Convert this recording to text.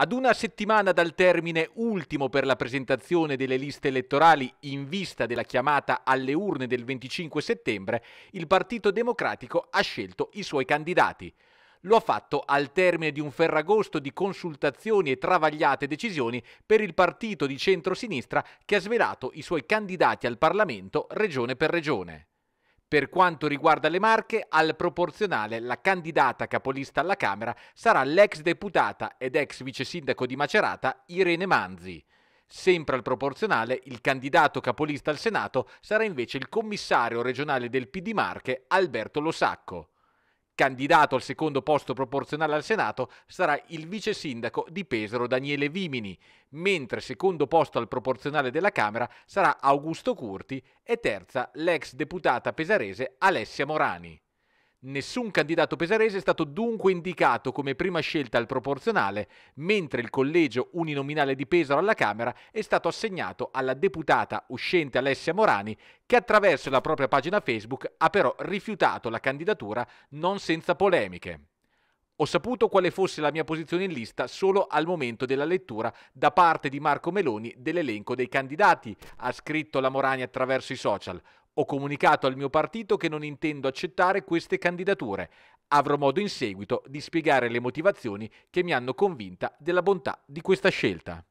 Ad una settimana dal termine ultimo per la presentazione delle liste elettorali in vista della chiamata alle urne del 25 settembre, il Partito Democratico ha scelto i suoi candidati. Lo ha fatto al termine di un ferragosto di consultazioni e travagliate decisioni per il partito di centrosinistra che ha svelato i suoi candidati al Parlamento regione per regione. Per quanto riguarda le Marche, al proporzionale la candidata capolista alla Camera sarà l'ex deputata ed ex vice sindaco di Macerata Irene Manzi. Sempre al proporzionale, il candidato capolista al Senato sarà invece il commissario regionale del PD Marche Alberto Losacco candidato al secondo posto proporzionale al Senato sarà il vice sindaco di Pesaro Daniele Vimini, mentre secondo posto al proporzionale della Camera sarà Augusto Curti e terza l'ex deputata pesarese Alessia Morani. Nessun candidato pesarese è stato dunque indicato come prima scelta al proporzionale, mentre il collegio uninominale di Pesaro alla Camera è stato assegnato alla deputata uscente Alessia Morani, che attraverso la propria pagina Facebook ha però rifiutato la candidatura non senza polemiche. Ho saputo quale fosse la mia posizione in lista solo al momento della lettura da parte di Marco Meloni dell'elenco dei candidati, ha scritto la Morani attraverso i social. Ho comunicato al mio partito che non intendo accettare queste candidature. Avrò modo in seguito di spiegare le motivazioni che mi hanno convinta della bontà di questa scelta.